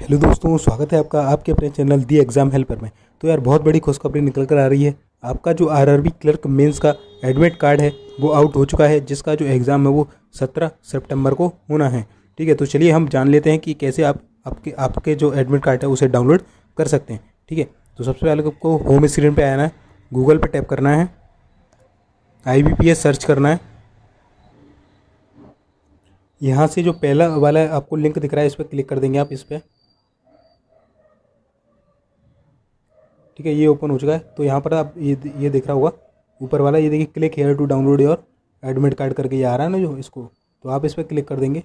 hello दोस्तों स्वागत है आपका आपके अपने चैनल दी एग्ज़ाम हेल्पर में तो यार बहुत बड़ी खुशखबरी निकल कर आ रही है आपका जो आरआरबी क्लर्क मेंस का एडमिट कार्ड है वो आउट हो चुका है जिसका जो एग्ज़ाम है वो सत्रह सितंबर को होना है ठीक है तो चलिए हम जान लेते हैं कि कैसे आप आपके आपके जो एडमिट कार्ड है उसे डाउनलोड कर सकते हैं ठीक है तो सबसे पहले आपको होम स्क्रीन पर आना है गूगल पर टैप करना है आई सर्च करना है यहाँ से जो पहला वाला आपको लिंक दिख रहा है इस पर क्लिक कर देंगे आप इस पर ठीक है ये ओपन हो चुका है तो यहाँ पर आप ये ये देख रहा होगा ऊपर वाला ये देखिए click here to download your admit card करके ये आ रहा है ना जो इसको तो आप इस पर क्लिक कर देंगे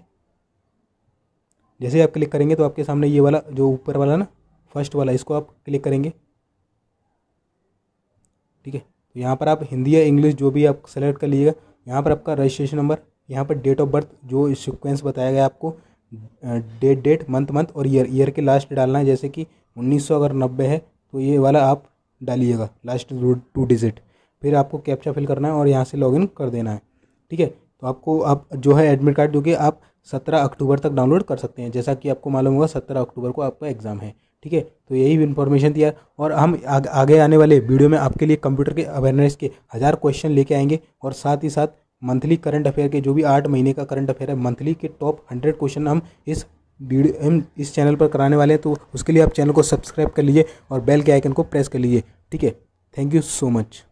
जैसे आप क्लिक करेंगे तो आपके सामने ये वाला जो ऊपर वाला ना फर्स्ट वाला इसको आप क्लिक करेंगे ठीक है तो यहाँ पर आप हिंदी या इंग्लिश जो भी आप सेलेक्ट कर लीजिएगा यहाँ पर आपका रजिस्ट्रेशन नंबर यहाँ पर डेट ऑफ बर्थ जो सिक्वेंस बताया गया आपको डेट डेट मंथ मंथ और ईयर ईयर के लास्ट डालना है जैसे कि उन्नीस अगर नब्बे है तो ये वाला आप डालिएगा लास्ट टू डिजिट फिर आपको कैप्चा फिल करना है और यहाँ से लॉगिन कर देना है ठीक है तो आपको आप जो है एडमिट कार्ड जो कि आप सत्रह अक्टूबर तक डाउनलोड कर सकते हैं जैसा कि आपको मालूम होगा सत्रह अक्टूबर को आपका एग्ज़ाम है ठीक है तो यही इन्फॉर्मेशन दिया और हम आग, आगे आने वाले वीडियो में आपके लिए कंप्यूटर के अवेयरनेस के हज़ार क्वेश्चन लेके आएंगे और साथ ही साथ मंथली करंट अफेयर के जो भी आठ महीने का करंट अफेयर है मंथली के टॉप हंड्रेड क्वेश्चन हम इस वीडियो हम इस चैनल पर कराने वाले हैं तो उसके लिए आप चैनल को सब्सक्राइब कर लीजिए और बेल के आइकन को प्रेस कर लीजिए ठीक है थैंक यू सो मच